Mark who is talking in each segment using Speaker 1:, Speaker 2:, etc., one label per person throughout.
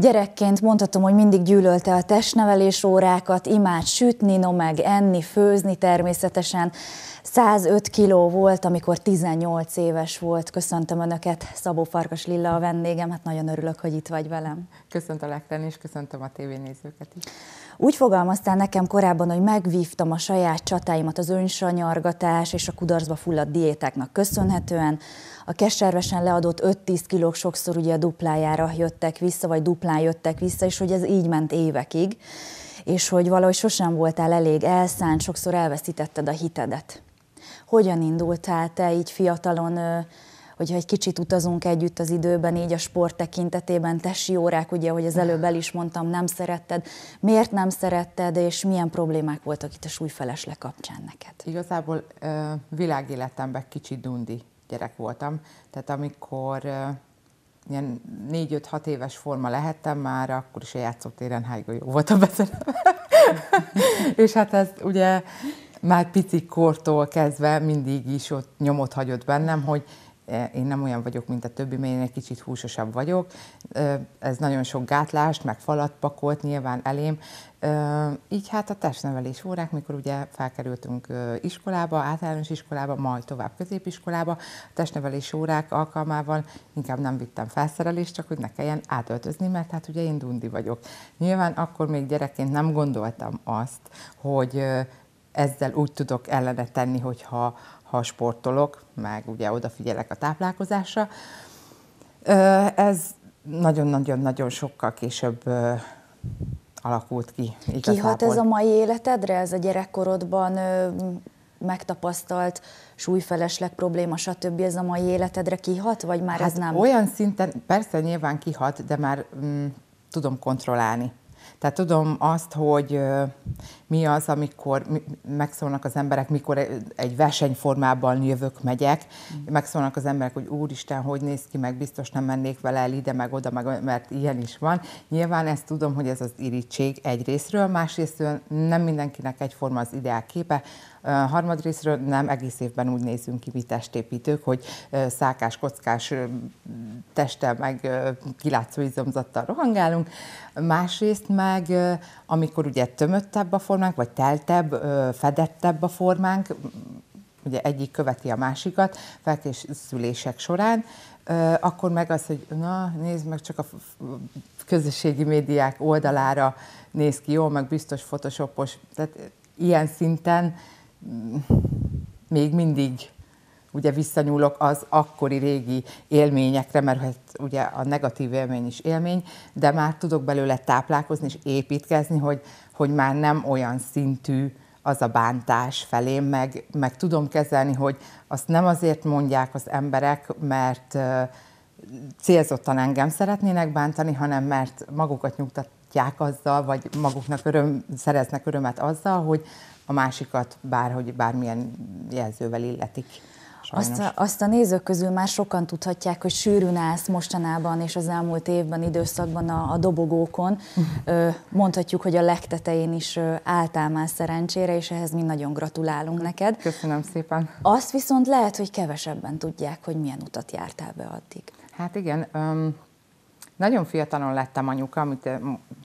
Speaker 1: Gyerekként mondhatom, hogy mindig gyűlölte a testnevelés órákat, imád sütni, no meg enni, főzni természetesen. 105 kiló volt, amikor 18 éves volt. Köszöntöm Önöket, Szabó Farkas Lilla a vendégem, hát nagyon örülök, hogy itt vagy velem. Köszöntelek tenni, és köszöntöm a tévénézőket is. Úgy fogalmaztál nekem korábban, hogy megvívtam a saját csatáimat az önsanyargatás és a kudarcba fulladt diétáknak köszönhetően. A keservesen leadott 5-10 kilók sokszor ugye a duplájára jöttek vissza, vagy duplán jöttek vissza, és hogy ez így ment évekig és hogy valahogy sosem voltál elég elszánt, sokszor elveszítetted a hitedet. Hogyan indultál te így fiatalon hogyha egy kicsit utazunk együtt az időben, így a sport tekintetében, tesi órák, ugye, ahogy az előbb el is mondtam, nem szeretted. Miért nem szeretted, és milyen problémák voltak itt a súlyfelesle kapcsán neked? Igazából világéletemben kicsi dundi gyerek voltam. Tehát amikor
Speaker 2: ilyen négy-öt-hat éves forma lehettem már, akkor is a játszótéren jó volt a és hát ez ugye már pici kortól kezdve mindig is ott nyomot hagyott bennem, hogy én nem olyan vagyok, mint a többi, mert én egy kicsit húsosabb vagyok. Ez nagyon sok gátlást, meg falat pakolt nyilván elém. Így hát a testnevelés órák, mikor ugye felkerültünk iskolába, általános iskolába, majd tovább középiskolába, a testnevelés órák alkalmával inkább nem vittem felszerelést, csak hogy ne kelljen átöltözni, mert hát ugye én dundi vagyok. Nyilván akkor még gyerekként nem gondoltam azt, hogy ezzel úgy tudok ellene tenni, hogyha ha sportolok, meg ugye odafigyelek a táplálkozásra. Ez nagyon-nagyon-nagyon sokkal később alakult ki. Igazából. Kihat ez a
Speaker 1: mai életedre, ez a gyerekkorodban megtapasztalt súlyfelesleg probléma, stb. ez a mai életedre kihat, vagy már hát ez nem? Olyan
Speaker 2: szinten, persze nyilván kihat, de már mm, tudom kontrollálni. Tehát tudom azt, hogy mi az, amikor megszólnak az emberek, mikor egy versenyformában jövök, megyek, mm. megszólnak az emberek, hogy úristen, hogy néz ki, meg biztos nem mennék vele el ide, meg oda, meg, mert ilyen is van. Nyilván ezt tudom, hogy ez az irítség egyrésztről, másrésztről nem mindenkinek egyforma az ideál képe, Harmadrésztről nem egész évben úgy nézünk ki mi testépítők, hogy szákás, kockás testtel meg kilátszó izomzattal rohangálunk. Másrészt meg, amikor ugye tömöttebb a formánk, vagy teltebb, fedettebb a formánk, ugye egyik követi a másikat felkészülések során, akkor meg az, hogy na, nézd meg, csak a közösségi médiák oldalára néz ki jól, meg biztos photoshopos, tehát ilyen szinten még mindig ugye visszanyúlok az akkori régi élményekre, mert hát ugye a negatív élmény is élmény, de már tudok belőle táplálkozni és építkezni, hogy, hogy már nem olyan szintű az a bántás felém, meg, meg tudom kezelni, hogy azt nem azért mondják az emberek, mert célzottan engem szeretnének bántani, hanem mert magukat nyugtatják azzal, vagy maguknak öröm, szereznek örömet azzal, hogy, a másikat bárhogy, bármilyen jelzővel illetik.
Speaker 1: Azt a, azt a nézők közül már sokan tudhatják, hogy sűrűn állsz mostanában és az elmúlt évben, időszakban a, a dobogókon. Mondhatjuk, hogy a legtetején is álltál már szerencsére, és ehhez mi nagyon gratulálunk neked. Köszönöm szépen. Azt viszont lehet, hogy kevesebben tudják, hogy milyen utat jártál be addig.
Speaker 2: Hát igen, um, nagyon fiatalon lettem anyuka, amit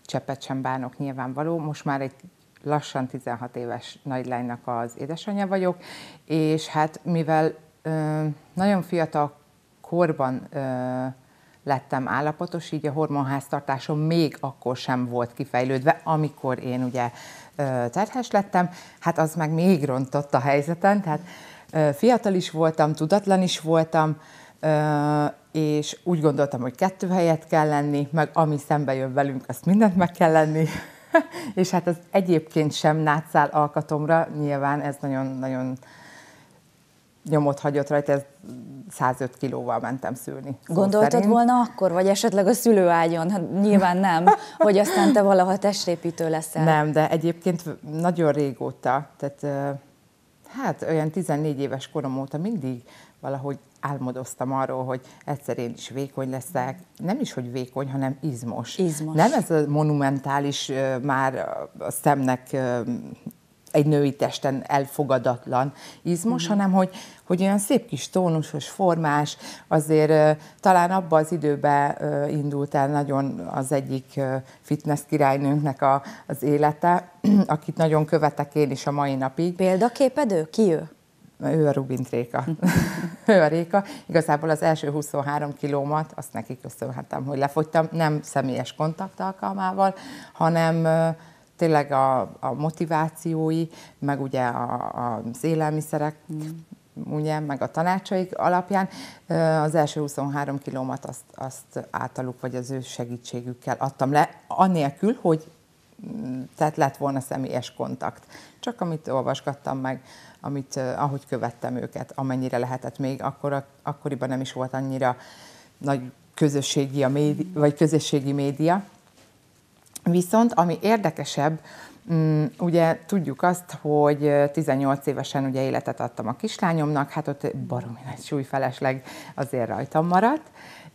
Speaker 2: cseppet sem bánok nyilvánvaló. Most már egy lassan 16 éves nagylánynak az édesanyja vagyok, és hát mivel ö, nagyon fiatal korban ö, lettem állapotos, így a hormonháztartásom még akkor sem volt kifejlődve, amikor én ugye terhes lettem, hát az meg még rontott a helyzeten, tehát fiatal is voltam, tudatlan is voltam, és úgy gondoltam, hogy kettő helyet kell lenni, meg ami szembe jön velünk, azt mindent meg kell lenni, és hát az egyébként sem nátszál alkatomra, nyilván ez nagyon-nagyon nyomot hagyott rajta, ez 105 kilóval mentem szülni.
Speaker 1: Gondoltad szerint. volna akkor, vagy esetleg a szülőágyon? Hát nyilván nem, hogy aztán te valaha testépítő leszel. Nem,
Speaker 2: de egyébként nagyon régóta, tehát hát olyan 14 éves korom óta mindig valahogy álmodoztam arról, hogy egyszer én is vékony leszek. Nem is, hogy vékony, hanem izmos. izmos. Nem ez a monumentális, már a szemnek egy női testen elfogadatlan izmos, mm. hanem hogy, hogy olyan szép kis tónusos, formás, azért talán abban az időben indult el nagyon az egyik fitness királynőnknek a, az élete, akit nagyon követek én is a mai napig. Példaképedő? Ki ő? ő a Rubint Réka. ő a Réka. Igazából az első 23 kilómat, azt neki köszönhetem, hogy lefogytam, nem személyes kontakt alkalmával, hanem tényleg a, a motivációi, meg ugye a, a, az élelmiszerek, mm. ugye, meg a tanácsaik alapján az első 23 kilómat azt, azt általuk, vagy az ő segítségükkel adtam le, anélkül, hogy tehát lett volna személyes kontakt. Csak amit olvasgattam meg, amit, ahogy követtem őket, amennyire lehetett még, akkor, akkoriban nem is volt annyira nagy közösségi, a médi, vagy közösségi média. Viszont ami érdekesebb, mm, ugye tudjuk azt, hogy 18 évesen ugye életet adtam a kislányomnak, hát ott baromi nagy súlyfelesleg azért rajtam maradt,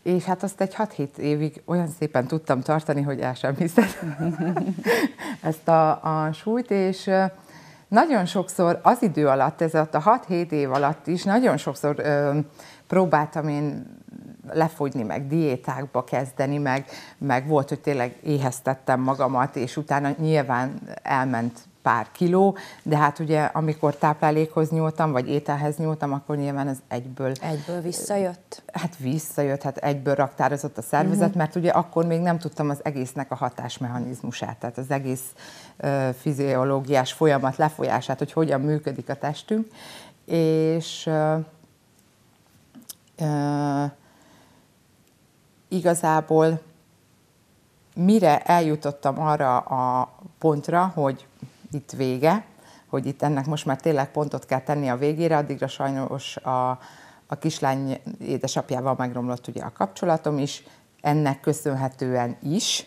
Speaker 2: és hát azt egy 6-7 évig olyan szépen tudtam tartani, hogy el sem hiszem ezt a, a súlyt, és nagyon sokszor az idő alatt, ez a 6-7 év alatt is, nagyon sokszor ö, próbáltam én lefogyni, meg diétákba kezdeni, meg, meg volt, hogy tényleg éheztettem magamat, és utána nyilván elment pár kiló, de hát ugye amikor táplálékhoz nyúltam, vagy ételhez nyúltam, akkor nyilván az egyből... Egyből visszajött? Hát visszajött, hát egyből raktározott a szervezet, uh-huh. mert ugye akkor még nem tudtam az egésznek a hatásmechanizmusát, tehát az egész fiziológiás folyamat lefolyását, hogy hogyan működik a testünk, és igazából mire eljutottam arra a pontra, hogy itt vége, hogy itt ennek most már tényleg pontot kell tenni a végére, addigra sajnos a, a kislány édesapjával megromlott ugye a kapcsolatom is, ennek köszönhetően is,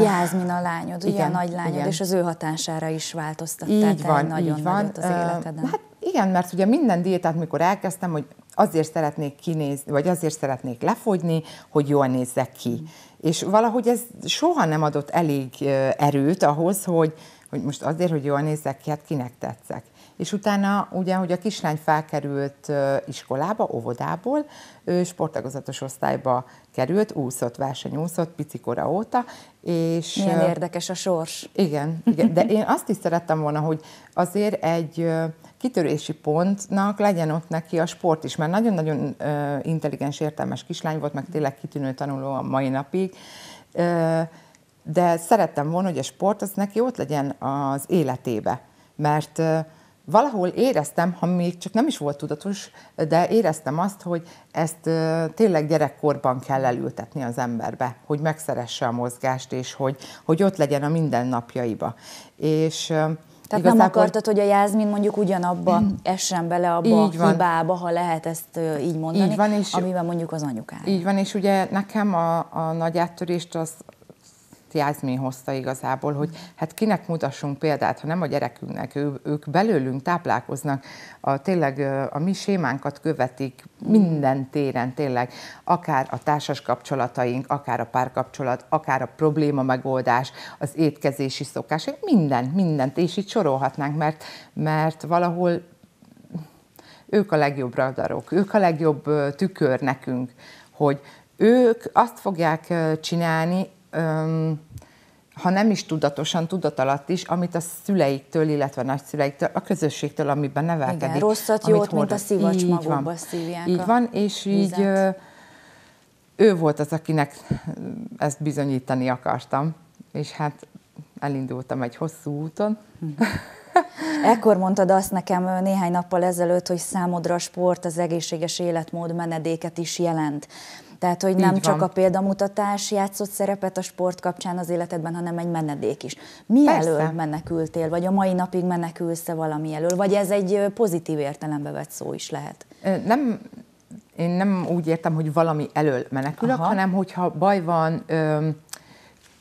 Speaker 2: Jászmin
Speaker 1: a lányod, igen, ugye a lányod, igen. és az ő
Speaker 2: hatására is változtattál így van, nagyon így van. az életeden. Hát igen, mert ugye minden diétát, mikor elkezdtem, hogy azért szeretnék kinézni, vagy azért szeretnék lefogyni, hogy jól nézzek ki. Mm. És valahogy ez soha nem adott elég erőt ahhoz, hogy, hogy most azért, hogy jól nézzek ki, hát kinek tetszek és utána ugye, hogy a kislány felkerült iskolába, óvodából, ő sportagozatos osztályba került, úszott, versenyúszott picikora óta, és... Milyen érdekes a sors. Igen, igen, de én azt is szerettem volna, hogy azért egy kitörési pontnak legyen ott neki a sport is, mert nagyon-nagyon intelligens, értelmes kislány volt, meg tényleg kitűnő tanuló a mai napig, de szerettem volna, hogy a sport az neki ott legyen az életébe, mert valahol éreztem, ha még csak nem is volt tudatos, de éreztem azt, hogy ezt tényleg gyerekkorban kell elültetni az emberbe, hogy megszeresse a mozgást, és hogy, hogy ott legyen a mindennapjaiba. És tehát Igazából... nem akartad,
Speaker 1: hogy a Jászmin mondjuk ugyanabba mm. essen bele abba így a hibába, ha lehet ezt így mondani, így van, és amiben mondjuk az anyukája.
Speaker 2: Így van, és ugye nekem a, a nagy áttörést az Jászmin hozta igazából, hogy hát kinek mutassunk példát, ha nem a gyerekünknek, ő, ők belőlünk táplálkoznak, a, tényleg a mi sémánkat követik minden téren, tényleg, akár a társas kapcsolataink, akár a párkapcsolat, akár a probléma megoldás, az étkezési szokás, mindent, mindent, és így sorolhatnánk, mert, mert valahol ők a legjobb radarok, ők a legjobb tükör nekünk, hogy ők azt fogják csinálni, ha nem is tudatosan, tudat alatt is, amit a szüleiktől, illetve a nagyszüleiktől, a közösségtől, amiben nevelkedik. Igen, rosszat, jót, mint a szivacs így van.
Speaker 1: szívják Így van, és vizet. így ö,
Speaker 2: ő volt az, akinek ezt bizonyítani akartam. És hát elindultam egy hosszú úton.
Speaker 1: Ekkor mondtad azt nekem néhány nappal ezelőtt, hogy számodra a sport az egészséges életmód menedéket is jelent. Tehát, hogy nem Így csak van. a példamutatás játszott szerepet a sport kapcsán az életedben, hanem egy menedék is. Mi Persze. elől menekültél, vagy a mai napig menekülsz-e valami elől, vagy ez egy pozitív értelembe vett szó is lehet?
Speaker 2: Nem, én nem úgy értem, hogy valami elől menekülök, Aha. hanem hogyha baj van,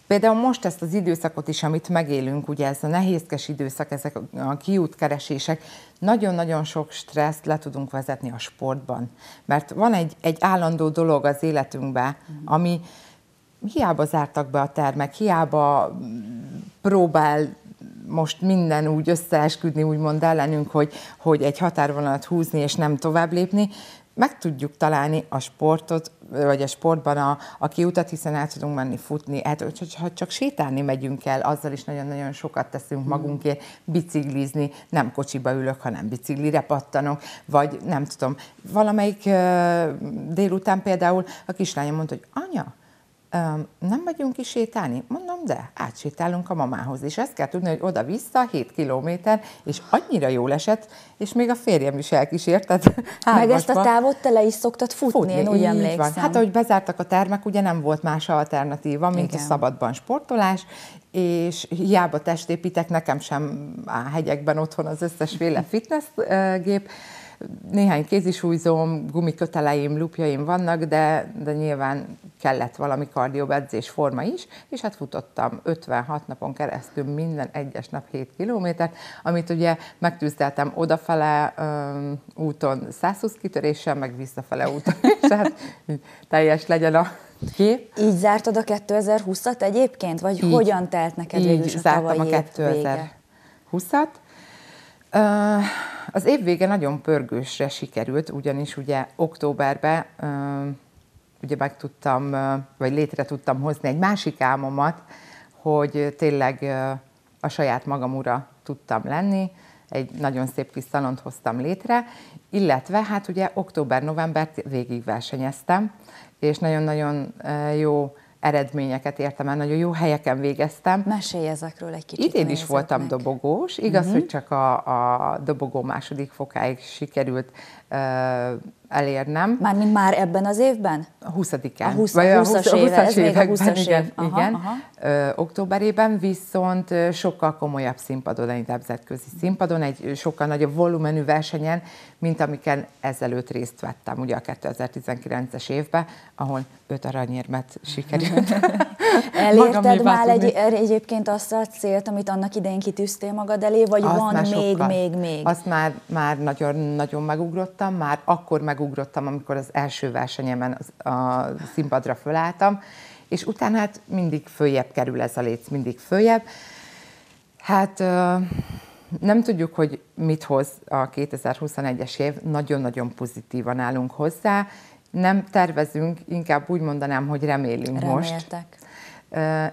Speaker 2: Például most ezt az időszakot is, amit megélünk, ugye ez a nehézkes időszak, ezek a kiútkeresések, nagyon-nagyon sok stresszt le tudunk vezetni a sportban. Mert van egy, egy állandó dolog az életünkben, ami hiába zártak be a termek, hiába mm, próbál most minden úgy összeesküdni, úgymond ellenünk, hogy, hogy egy határvonalat húzni és nem tovább lépni, meg tudjuk találni a sportot, vagy a sportban a, a kiutat, hiszen el tudunk menni futni, hát, ha csak sétálni megyünk el, azzal is nagyon-nagyon sokat teszünk hmm. magunkért, biciklizni, nem kocsiba ülök, hanem biciklire pattanok, vagy nem tudom. Valamelyik délután például a kislányom mondta, hogy anya, nem vagyunk is sétálni? Mondom, de, átsétálunk a mamához. És ezt kell tudni, hogy oda-vissza 7 kilométer, és annyira jól esett, és még a férjem is elkísért. Tehát Meg ezt a távot
Speaker 1: tele is szoktad futni, futni én úgy emlékszem. Van. Hát ahogy
Speaker 2: bezártak a termek, ugye nem volt más alternatíva, mint Igen. a szabadban
Speaker 1: sportolás,
Speaker 2: és hiába testépítek, nekem sem a hegyekben otthon az összesféle fitness gép, néhány kézisújzóm, gumiköteleim, lupjaim vannak, de, de nyilván kellett valami kardiobedzés forma is, és hát futottam 56 napon keresztül minden egyes nap 7 kilométert, amit ugye megtűzteltem odafele um, úton 120 kitöréssel, meg visszafele úton, és hát
Speaker 1: teljes legyen a ki. Így zártad a 2020-at egyébként, vagy így, hogyan telt neked végül a Így zártam a 2020-at,
Speaker 2: az év vége nagyon pörgősre sikerült, ugyanis ugye októberben ugye meg tudtam, vagy létre tudtam hozni egy másik álmomat, hogy tényleg a saját magam ura tudtam lenni, egy nagyon szép kis szalont hoztam létre, illetve hát ugye október-novembert végig versenyeztem, és nagyon-nagyon jó eredményeket értem el, nagyon jó helyeken végeztem.
Speaker 1: Mesélj ezekről egy kicsit. Idén is voltam meg.
Speaker 2: dobogós, igaz, uh-huh. hogy csak a, a dobogó második fokáig sikerült uh, elérnem. Már mint már ebben az évben? A 20 A 20, vagy a 20 éve, 20 20 években, a 20 év. igen. Aha, igen. Aha. Ö, októberében viszont sokkal komolyabb színpadon, egy nemzetközi színpadon, egy sokkal nagyobb volumenű versenyen, mint amiken ezelőtt részt vettem, ugye a 2019-es évben, ahol öt aranyérmet sikerült. Elérted már egy,
Speaker 1: egyébként azt a célt, amit annak idején kitűztél magad elé, vagy azt van még, sokkal, még, még? Azt
Speaker 2: már, már nagyon, nagyon megugrottam, már akkor meg megugrottam, amikor az első versenyemen a színpadra fölálltam, és utána hát mindig följebb kerül ez a léc, mindig följebb. Hát nem tudjuk, hogy mit hoz a 2021-es év, nagyon-nagyon pozitívan állunk hozzá, nem tervezünk, inkább úgy mondanám, hogy remélünk Reméltek. most.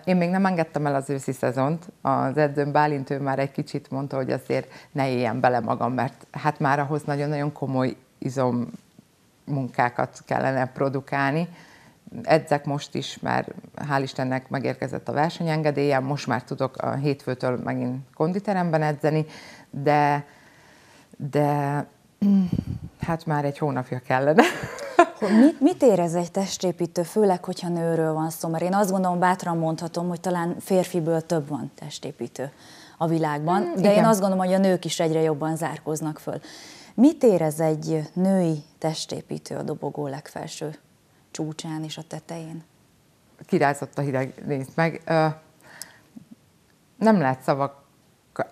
Speaker 2: Én még nem engedtem el az őszi szezont, az edzőm Bálint ő már egy kicsit mondta, hogy azért ne éljen bele magam, mert hát már ahhoz nagyon-nagyon komoly izom munkákat kellene produkálni. Edzek most is, mert hál' Istennek megérkezett a versenyengedélyem, most már tudok a hétfőtől megint konditeremben edzeni, de, de hát már egy hónapja kellene.
Speaker 1: Mit, mit érez egy testépítő, főleg, hogyha nőről van szó? Mert én azt gondolom, bátran mondhatom, hogy talán férfiből több van testépítő a világban, mm, de Igen. én azt gondolom, hogy a nők is egyre jobban zárkoznak föl. Mit érez egy női testépítő a dobogó legfelső csúcsán és a tetején? Kirázott a hideg, nézd meg. Ö,
Speaker 2: nem lehet szavak,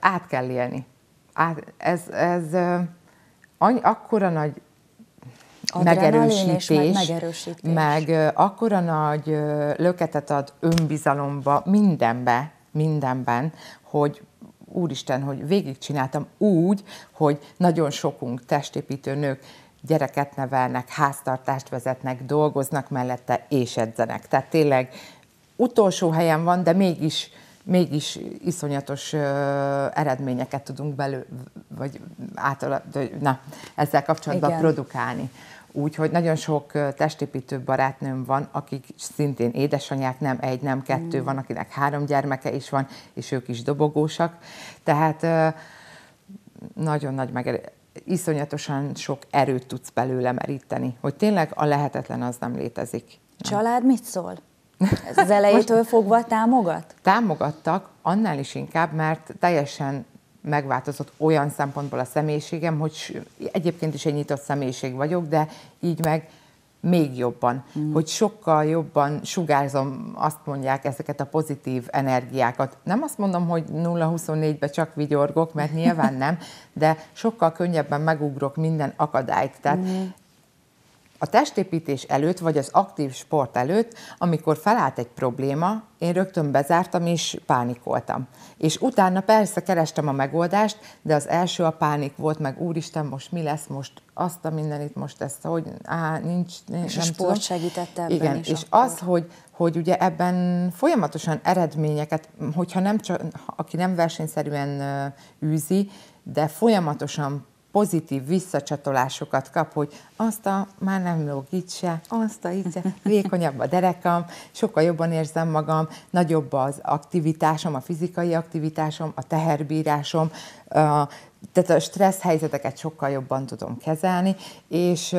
Speaker 2: át kell élni. Át, ez, ez any, akkora nagy
Speaker 1: Adrenalin megerősítés, meg, megerősítés,
Speaker 2: meg akkora nagy löketet ad önbizalomba mindenbe, mindenben, hogy úristen, hogy végigcsináltam úgy, hogy nagyon sokunk testépítő nők gyereket nevelnek, háztartást vezetnek, dolgoznak mellette és edzenek. Tehát tényleg utolsó helyen van, de mégis mégis iszonyatos ö, eredményeket tudunk belő, vagy által, na, ezzel kapcsolatban Igen. produkálni. Úgyhogy nagyon sok testépítő barátnőm van, akik szintén édesanyák, nem egy, nem kettő, mm. van, akinek három gyermeke is van, és ők is dobogósak. Tehát nagyon nagy meg iszonyatosan sok erőt tudsz belőle meríteni, hogy tényleg a lehetetlen az nem létezik. Család
Speaker 1: mit szól? Ez az elejétől Most fogva támogat?
Speaker 2: Támogattak, annál is inkább, mert teljesen megváltozott olyan szempontból a személyiségem, hogy egyébként is egy nyitott személyiség vagyok, de így meg még jobban, mm. hogy sokkal jobban sugárzom, azt mondják, ezeket a pozitív energiákat. Nem azt mondom, hogy 0-24-be csak vigyorgok, mert nyilván nem, de sokkal könnyebben megugrok minden akadályt. Tehát mm. A testépítés előtt, vagy az aktív sport előtt, amikor felállt egy probléma, én rögtön bezártam és pánikoltam. És utána persze kerestem a megoldást, de az első a pánik volt, meg úristen, most mi lesz, most azt a mindenit, most ezt, hogy á, nincs, nem És a sport tudom.
Speaker 1: segített ebben Igen, is és akkor. az,
Speaker 2: hogy, hogy ugye ebben folyamatosan eredményeket, hogyha nem csak, aki nem versenyszerűen űzi, de folyamatosan pozitív visszacsatolásokat kap, hogy azt a már nem lóg itt se, azt a itt se, vékonyabb a derekam, sokkal jobban érzem magam, nagyobb az aktivitásom, a fizikai aktivitásom, a teherbírásom, a, tehát a stressz helyzeteket sokkal jobban tudom kezelni, és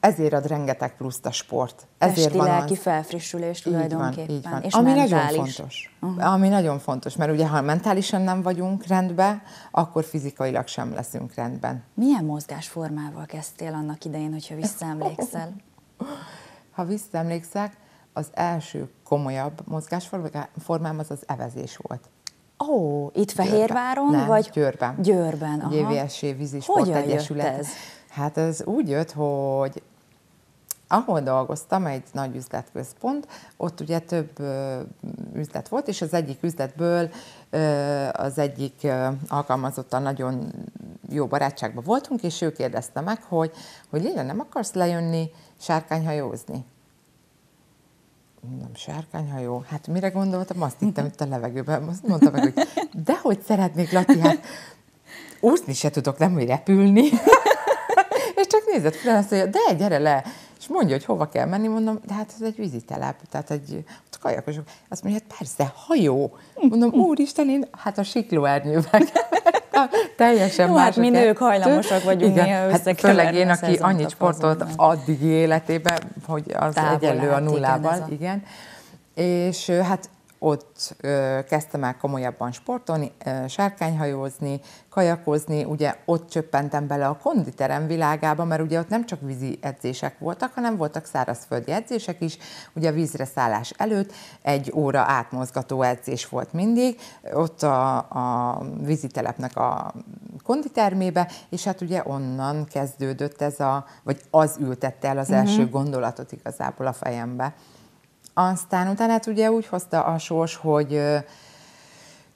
Speaker 2: ezért ad rengeteg pluszt a sport. Ezért Testi, van lelki az...
Speaker 1: felfrissülés így tulajdonképpen. Van, így van. És ami mentális. nagyon fontos. Uh-huh.
Speaker 2: Ami nagyon fontos, mert ugye ha mentálisan nem vagyunk rendben, akkor fizikailag sem leszünk rendben.
Speaker 1: Milyen mozgásformával kezdtél annak idején, hogyha visszaemlékszel? ha visszaemlékszek, az első
Speaker 2: komolyabb mozgásformám az az evezés volt. Ó, oh, itt Fehérváron? Győrben. vagy Győrben. Győrben, aha. GVSC Vízisport Hogyan Egyesület. ez? Hát ez úgy jött, hogy ahol dolgoztam, egy nagy üzletközpont, ott ugye több üzlet volt, és az egyik üzletből az egyik alkalmazottan nagyon jó barátságban voltunk, és ő kérdezte meg, hogy, hogy Lila, nem akarsz lejönni sárkányhajózni? mondom, sárkányhajó, hát mire gondoltam, azt hittem itt a levegőben, azt mondtam meg, hogy de hogy szeretnék, Lati, hát úszni se tudok, nem, hogy repülni. és csak nézett fel, azt mondja, de gyere le, mondja, hogy hova kell menni, mondom, de hát ez egy vízitelep, tehát egy ott kajakosok. Azt mondja, hát persze, hajó. Mondom, úristen, én hát a siklóernyővel teljesen Jó, Hát mi nők hajlamosak vagyunk Igen, néha hát főleg én, aki annyit sportolt addig életében, hogy az Távol egyenlő a nullával. Igen. igen. És hát ott ö, kezdtem el komolyabban sportolni, ö, sárkányhajózni, kajakozni, ugye ott csöppentem bele a konditerem világába, mert ugye ott nem csak vízi edzések voltak, hanem voltak szárazföldi edzések is, ugye a vízre szállás előtt egy óra átmozgató edzés volt mindig, ott a, a vízitelepnek a konditermébe, és hát ugye onnan kezdődött ez a, vagy az ültette el az uh-huh. első gondolatot igazából a fejembe. Aztán utána hát ugye úgy hozta a sors, hogy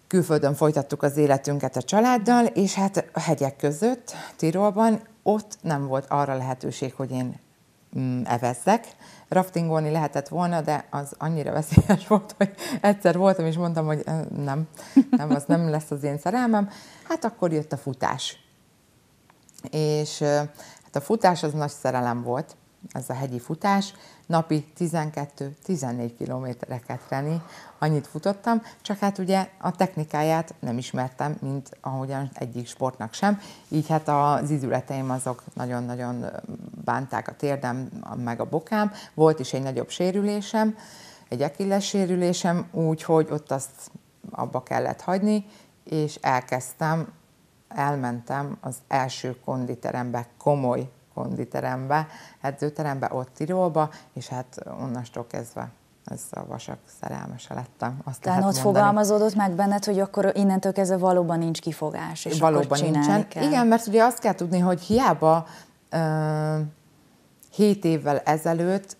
Speaker 2: külföldön folytattuk az életünket a családdal, és hát a hegyek között, Tirolban, ott nem volt arra lehetőség, hogy én mm, evezzek. Raftingolni lehetett volna, de az annyira veszélyes volt, hogy egyszer voltam, és mondtam, hogy nem, nem, az nem lesz az én szerelmem. Hát akkor jött a futás. És hát a futás az nagy szerelem volt, ez a hegyi futás, napi 12-14 kilométereket tenni, annyit futottam, csak hát ugye a technikáját nem ismertem, mint ahogyan egyik sportnak sem, így hát az izületeim azok nagyon-nagyon bánták a térdem, meg a bokám, volt is egy nagyobb sérülésem, egy ekilles sérülésem, úgyhogy ott azt abba kellett hagyni, és elkezdtem, elmentem az első konditerembe komoly konditerembe, edzőterembe, ott Tirolba, és hát onnastól kezdve ez a vasak szerelmese lettem.
Speaker 1: Azt Tehát ott mondani. fogalmazódott meg benned, hogy akkor innentől kezdve valóban nincs kifogás, és valóban akkor nincsen. Kell. Igen, mert ugye azt kell tudni, hogy hiába uh, 7
Speaker 2: évvel ezelőtt,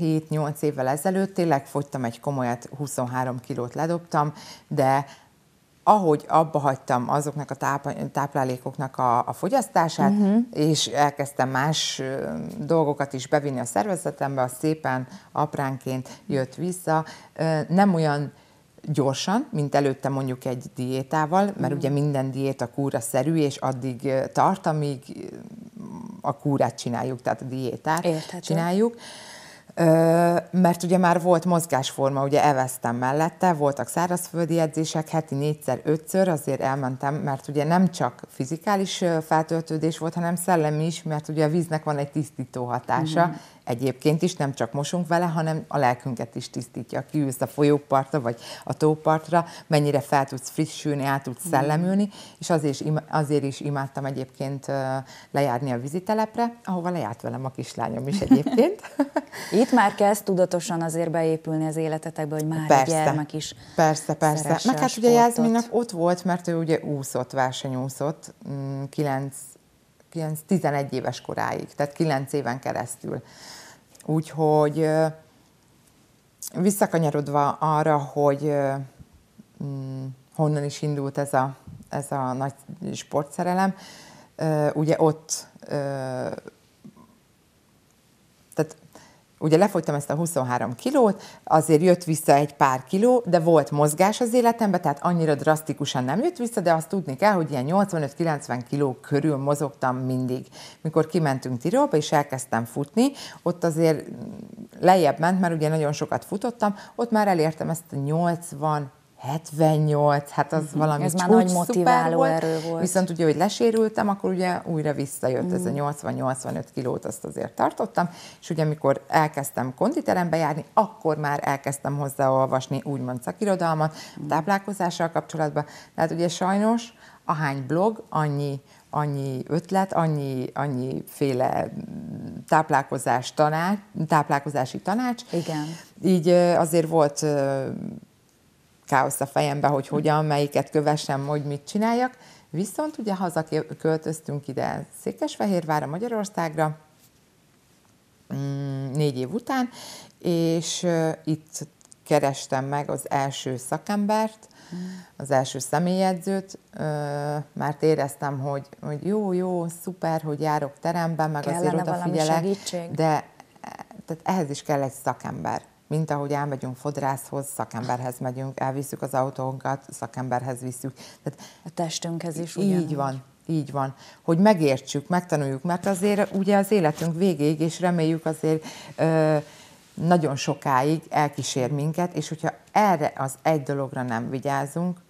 Speaker 2: 7-8 évvel ezelőtt tényleg fogytam egy komolyat, 23 kilót ledobtam, de ahogy abba hagytam azoknak a táplálékoknak a, a fogyasztását, uh-huh. és elkezdtem más dolgokat is bevinni a szervezetembe, az szépen apránként jött vissza. Nem olyan gyorsan, mint előtte mondjuk egy diétával, mert uh-huh. ugye minden diéta kúra szerű, és addig tart, amíg a kúrát csináljuk, tehát a diétát Érthető. csináljuk mert ugye már volt mozgásforma, ugye eveztem mellette, voltak szárazföldi edzések, heti négyszer, ötször, azért elmentem, mert ugye nem csak fizikális feltöltődés volt, hanem szellemi is, mert ugye a víznek van egy tisztító hatása, uh-huh egyébként is, nem csak mosunk vele, hanem a lelkünket is tisztítja. Kiülsz a folyópartra, vagy a tópartra, mennyire fel tudsz frissülni, át tudsz mm. szellemülni, és azért is, azért is imádtam egyébként lejárni a vízitelepre, ahova lejárt velem a kislányom is
Speaker 1: egyébként. Itt már kezd tudatosan azért beépülni az életetekbe, hogy már persze, egy gyermek
Speaker 2: is Persze, persze. Meg hát ugye Ez ott volt, mert ő ugye úszott, versenyúszott, 9 mm, 11 éves koráig, tehát 9 éven keresztül. Úgyhogy visszakanyarodva arra, hogy mm, honnan is indult ez a, ez a nagy sportszerelem, ugye ott ugye lefogytam ezt a 23 kilót, azért jött vissza egy pár kiló, de volt mozgás az életemben, tehát annyira drasztikusan nem jött vissza, de azt tudni kell, hogy ilyen 85-90 kiló körül mozogtam mindig. Mikor kimentünk Tirolba, és elkezdtem futni, ott azért lejjebb ment, mert ugye nagyon sokat futottam, ott már elértem ezt a 80 78, hát az mhm. valami Ez már nagy motiváló volt. erő volt. Viszont ugye, hogy lesérültem, akkor ugye újra visszajött mm. ez a 80-85 mhm. kilót, azt azért tartottam, és ugye amikor elkezdtem konditerembe járni, akkor már elkezdtem hozzáolvasni úgymond szakirodalmat, mm. táplálkozással kapcsolatban. Tehát ugye sajnos ahány blog, annyi annyi ötlet, annyi, annyi féle táplálkozás tanács, táplálkozási tanács. Igen. Így azért volt káosz a fejembe, hogy hogyan, melyiket kövessem, hogy mit csináljak. Viszont ugye költöztünk ide székesfehérvára, Magyarországra, mm, négy év után, és itt kerestem meg az első szakembert, az első személyedzőt, mert éreztem, hogy, hogy jó, jó, szuper, hogy járok teremben, meg Kellene azért odafigyelek, de e, tehát ehhez is kell egy szakember mint ahogy elmegyünk fodrászhoz, szakemberhez megyünk, elviszük az autónkat, szakemberhez viszük. Tehát a testünkhez is ugyanúgy. Így van, így van. Hogy megértsük, megtanuljuk, mert azért ugye az életünk végéig, és reméljük azért ö, nagyon sokáig elkísér minket, és hogyha erre az egy dologra nem vigyázunk,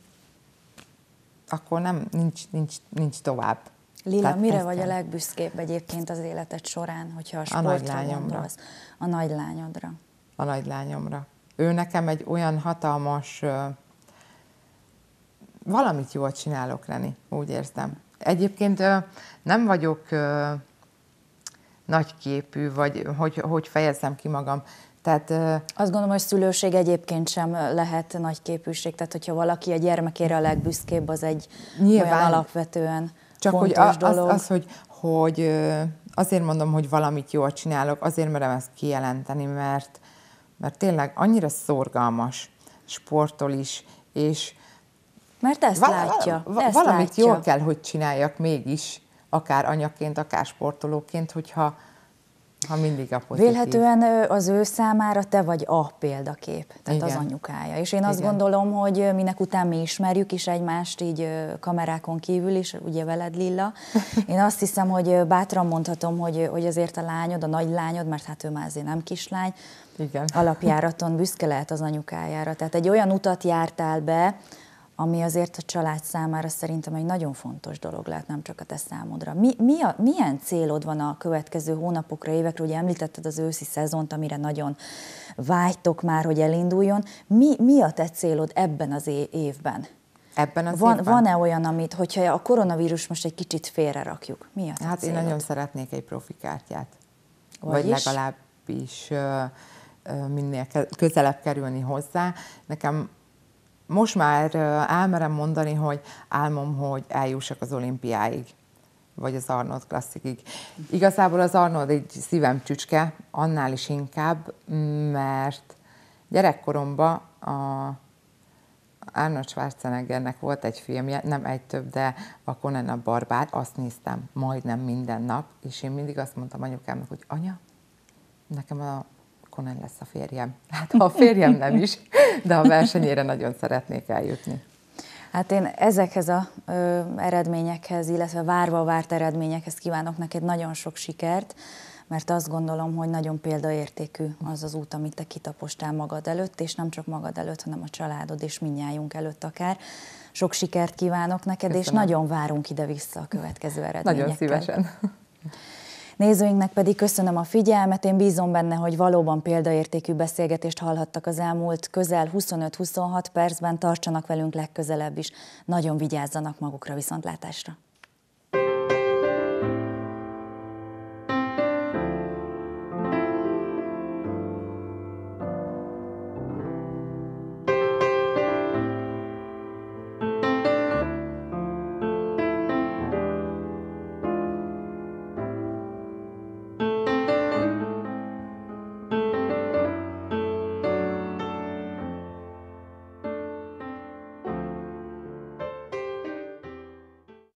Speaker 2: akkor nem, nincs, nincs, nincs tovább. Lila, Tehát mire vagy kell. a
Speaker 1: legbüszkébb egyébként az életed során, hogyha a sportra a gondolsz? A nagylányodra
Speaker 2: a nagylányomra. Ő nekem egy olyan hatalmas, valamit jól csinálok, Leni, úgy érzem. Egyébként nem vagyok nagyképű, vagy hogy, hogy fejezzem ki magam. Tehát,
Speaker 1: Azt gondolom, hogy szülőség egyébként sem lehet nagy képűség, tehát hogyha valaki a gyermekére a legbüszkébb, az egy nyilván, olyan alapvetően Csak fontos hogy a, dolog. Az, az,
Speaker 2: hogy, hogy azért mondom, hogy valamit jól csinálok, azért merem ezt kijelenteni, mert mert tényleg annyira szorgalmas, sportol is, és
Speaker 1: mert ezt val- látja. Val- ezt valamit látja. jól kell,
Speaker 2: hogy csináljak mégis, akár anyaként, akár sportolóként, hogyha ha mindig a pozitív. Vélhetően
Speaker 1: az ő számára te vagy a példakép, tehát Igen. az anyukája. És én azt Igen. gondolom, hogy minek után mi ismerjük is egymást így kamerákon kívül is, ugye veled Lilla. Én azt hiszem, hogy bátran mondhatom, hogy, hogy azért a lányod, a nagy lányod, mert hát ő már azért nem kislány, Igen. alapjáraton büszke lehet az anyukájára. Tehát egy olyan utat jártál be, ami azért a család számára szerintem egy nagyon fontos dolog lehet, nem csak a te számodra. Mi, mi a, milyen célod van a következő hónapokra, évekre? Ugye említetted az őszi szezont, amire nagyon vágytok már, hogy elinduljon. Mi, mi a te célod ebben az évben? Ebben az van, Van-e olyan, amit, hogyha a koronavírus most egy kicsit félre rakjuk? Mi a Hát célod? én nagyon szeretnék egy kártyát. Vagy, Vagy
Speaker 2: legalábbis minél közelebb kerülni hozzá. Nekem most már elmerem mondani, hogy álmom, hogy eljussak az olimpiáig, vagy az Arnold klasszikig. Igazából az Arnold egy szívem csücske, annál is inkább, mert gyerekkoromban a Arnold Schwarzeneggernek volt egy filmje, nem egy több, de a Conan a barbár, azt néztem majdnem minden nap, és én mindig azt mondtam anyukámnak, hogy anya, nekem a Conan lesz a férjem. Hát ha a férjem nem is, de a versenyére nagyon szeretnék eljutni.
Speaker 1: Hát én ezekhez a eredményekhez, illetve várva várt eredményekhez kívánok neked nagyon sok sikert, mert azt gondolom, hogy nagyon példaértékű az az út, amit te kitapostál magad előtt, és nem csak magad előtt, hanem a családod és minnyájunk előtt akár. Sok sikert kívánok neked, Köszönöm. és nagyon várunk ide-vissza a következő eredményekkel. Nagyon szívesen. Nézőinknek pedig köszönöm a figyelmet, én bízom benne, hogy valóban példaértékű beszélgetést hallhattak az elmúlt közel 25-26 percben, tartsanak velünk legközelebb is. Nagyon vigyázzanak magukra viszontlátásra!